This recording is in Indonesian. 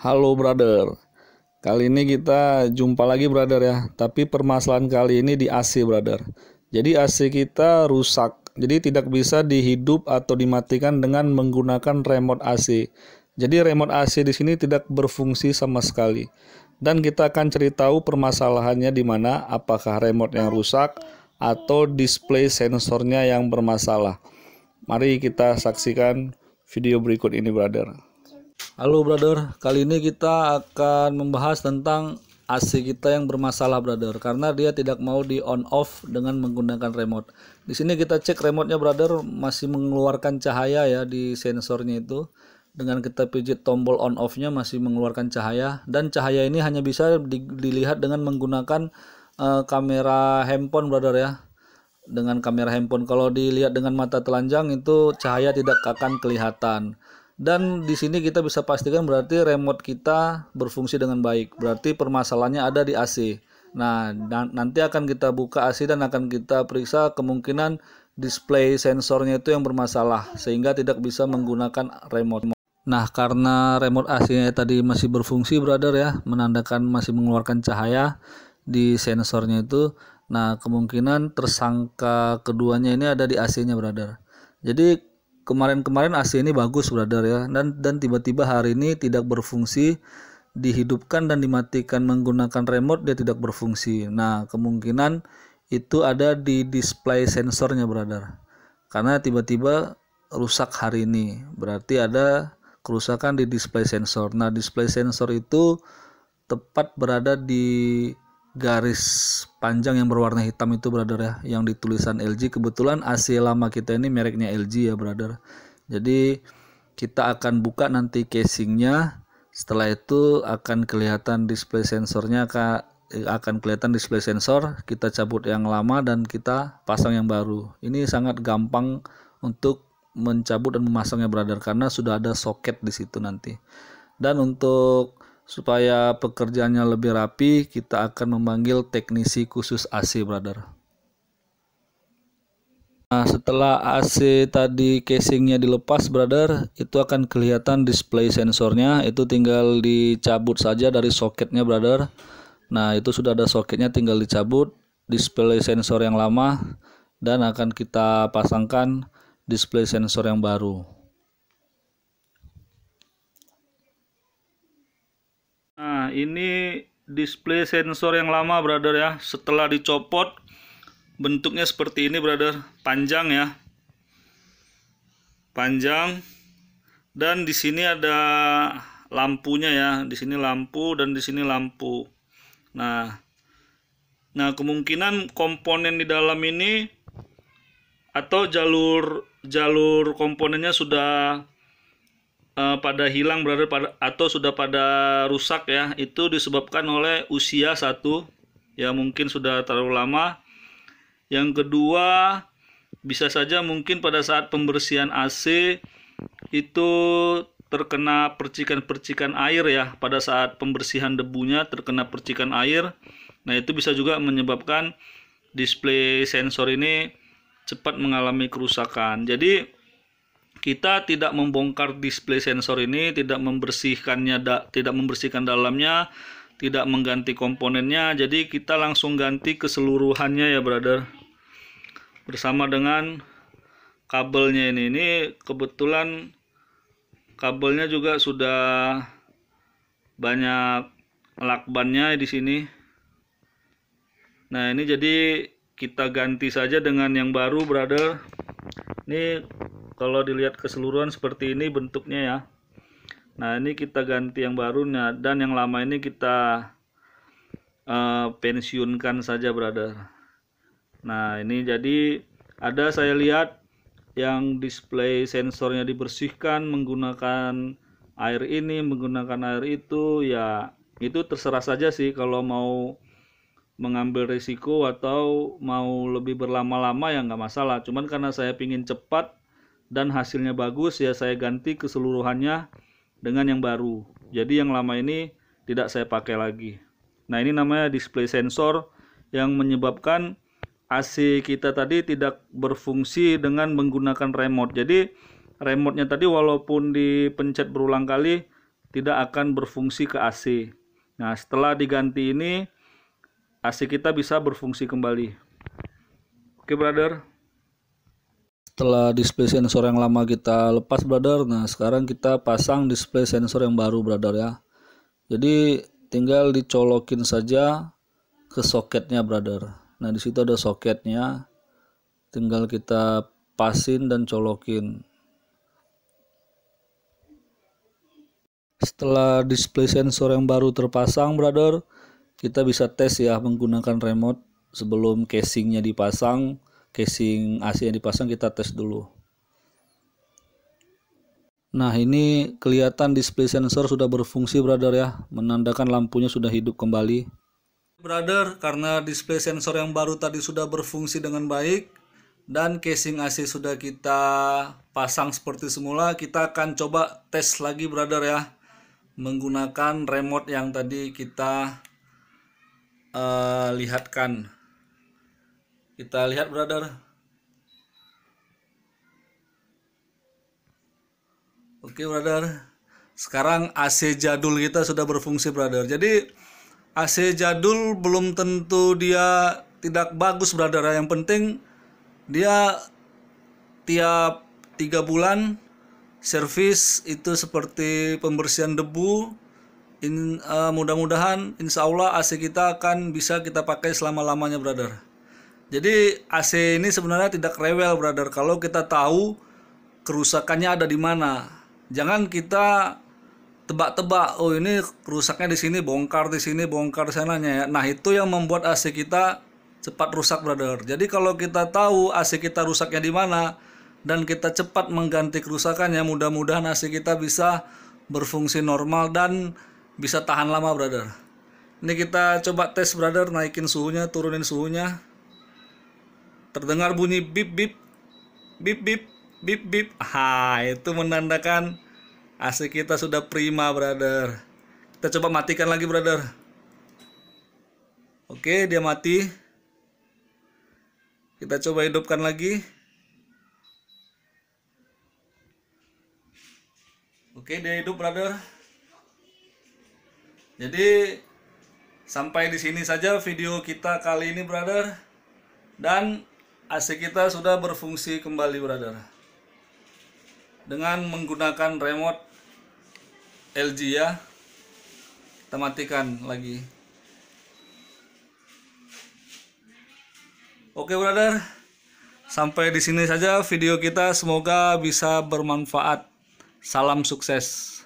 Halo brother. Kali ini kita jumpa lagi brother ya, tapi permasalahan kali ini di AC brother. Jadi AC kita rusak. Jadi tidak bisa dihidup atau dimatikan dengan menggunakan remote AC. Jadi remote AC di sini tidak berfungsi sama sekali. Dan kita akan ceritahu permasalahannya di mana, apakah remote yang rusak atau display sensornya yang bermasalah. Mari kita saksikan video berikut ini brother. Halo brother, kali ini kita akan membahas tentang AC kita yang bermasalah brother karena dia tidak mau di on off dengan menggunakan remote. Di sini kita cek remote-nya brother masih mengeluarkan cahaya ya di sensornya itu. Dengan kita pijit tombol on off-nya masih mengeluarkan cahaya dan cahaya ini hanya bisa di, dilihat dengan menggunakan uh, kamera handphone brother ya dengan kamera handphone. Kalau dilihat dengan mata telanjang itu cahaya tidak akan kelihatan dan di sini kita bisa pastikan berarti remote kita berfungsi dengan baik. Berarti permasalahannya ada di AC. Nah, nanti akan kita buka AC dan akan kita periksa kemungkinan display sensornya itu yang bermasalah sehingga tidak bisa menggunakan remote. Nah, karena remote AC-nya tadi masih berfungsi, brother ya, menandakan masih mengeluarkan cahaya di sensornya itu. Nah, kemungkinan tersangka keduanya ini ada di AC-nya, brother. Jadi kemarin-kemarin AC ini bagus brother ya dan dan tiba-tiba hari ini tidak berfungsi dihidupkan dan dimatikan menggunakan remote dia tidak berfungsi nah kemungkinan itu ada di display sensornya brother karena tiba-tiba rusak hari ini berarti ada kerusakan di display sensor nah display sensor itu tepat berada di garis panjang yang berwarna hitam itu brother ya yang ditulisan LG kebetulan AC lama kita ini mereknya LG ya brother jadi kita akan buka nanti casingnya setelah itu akan kelihatan display sensornya eh, akan kelihatan display sensor kita cabut yang lama dan kita pasang yang baru ini sangat gampang untuk mencabut dan memasangnya brother karena sudah ada soket di situ nanti dan untuk supaya pekerjaannya lebih rapi, kita akan memanggil teknisi khusus AC, brother. Nah, setelah AC tadi casingnya dilepas, brother, itu akan kelihatan display sensornya. Itu tinggal dicabut saja dari soketnya, brother. Nah, itu sudah ada soketnya, tinggal dicabut display sensor yang lama dan akan kita pasangkan display sensor yang baru. ini display sensor yang lama, brother ya. Setelah dicopot, bentuknya seperti ini, brother. Panjang ya. Panjang. Dan di sini ada lampunya ya. Di sini lampu dan di sini lampu. Nah, nah kemungkinan komponen di dalam ini atau jalur jalur komponennya sudah uh, pada hilang berada pada atau sudah pada rusak ya itu disebabkan oleh usia satu ya mungkin sudah terlalu lama yang kedua bisa saja mungkin pada saat pembersihan AC itu terkena percikan-percikan air ya pada saat pembersihan debunya terkena percikan air nah itu bisa juga menyebabkan display sensor ini cepat mengalami kerusakan jadi kita tidak membongkar display sensor ini, tidak membersihkannya, da, tidak membersihkan dalamnya, tidak mengganti komponennya. Jadi kita langsung ganti keseluruhannya ya, brother. Bersama dengan kabelnya ini. Ini kebetulan kabelnya juga sudah banyak lakbannya di sini. Nah, ini jadi kita ganti saja dengan yang baru, brother. Ini kalau dilihat keseluruhan seperti ini bentuknya ya nah ini kita ganti yang barunya dan yang lama ini kita uh, pensiunkan saja brother nah ini jadi ada saya lihat yang display sensornya dibersihkan menggunakan air ini menggunakan air itu ya itu terserah saja sih kalau mau mengambil risiko atau mau lebih berlama-lama ya nggak masalah cuman karena saya pingin cepat dan hasilnya bagus ya saya ganti keseluruhannya dengan yang baru jadi yang lama ini tidak saya pakai lagi nah ini namanya display sensor yang menyebabkan AC kita tadi tidak berfungsi dengan menggunakan remote jadi remote tadi walaupun dipencet berulang kali tidak akan berfungsi ke AC nah setelah diganti ini AC kita bisa berfungsi kembali oke brother setelah display sensor yang lama kita lepas brother nah sekarang kita pasang display sensor yang baru brother ya jadi tinggal dicolokin saja ke soketnya brother nah disitu ada soketnya tinggal kita pasin dan colokin setelah display sensor yang baru terpasang brother kita bisa tes ya menggunakan remote sebelum casingnya dipasang casing AC yang dipasang kita tes dulu nah ini kelihatan display sensor sudah berfungsi brother ya menandakan lampunya sudah hidup kembali brother karena display sensor yang baru tadi sudah berfungsi dengan baik dan casing AC sudah kita pasang seperti semula kita akan coba tes lagi brother ya menggunakan remote yang tadi kita uh, lihatkan kita lihat brother. Oke brother. Sekarang AC jadul kita sudah berfungsi brother. Jadi AC jadul belum tentu dia tidak bagus brother. Yang penting dia tiap tiga bulan servis itu seperti pembersihan debu in, uh, mudah-mudahan insya Allah AC kita akan bisa kita pakai selama-lamanya brother jadi AC ini sebenarnya tidak rewel, brother. Kalau kita tahu kerusakannya ada di mana, jangan kita tebak-tebak. Oh ini kerusaknya di sini, bongkar di sini, bongkar sananya ya. Nah itu yang membuat AC kita cepat rusak, brother. Jadi kalau kita tahu AC kita rusaknya di mana dan kita cepat mengganti kerusakannya, mudah-mudahan AC kita bisa berfungsi normal dan bisa tahan lama, brother. Ini kita coba tes, brother, naikin suhunya, turunin suhunya. Terdengar bunyi bip bip bip bip bip bip. Ha, itu menandakan AC kita sudah prima, brother. Kita coba matikan lagi, brother. Oke, dia mati. Kita coba hidupkan lagi. Oke, dia hidup, brother. Jadi sampai di sini saja video kita kali ini, brother. Dan AC kita sudah berfungsi kembali brother dengan menggunakan remote LG ya kita matikan lagi oke brother sampai di sini saja video kita semoga bisa bermanfaat salam sukses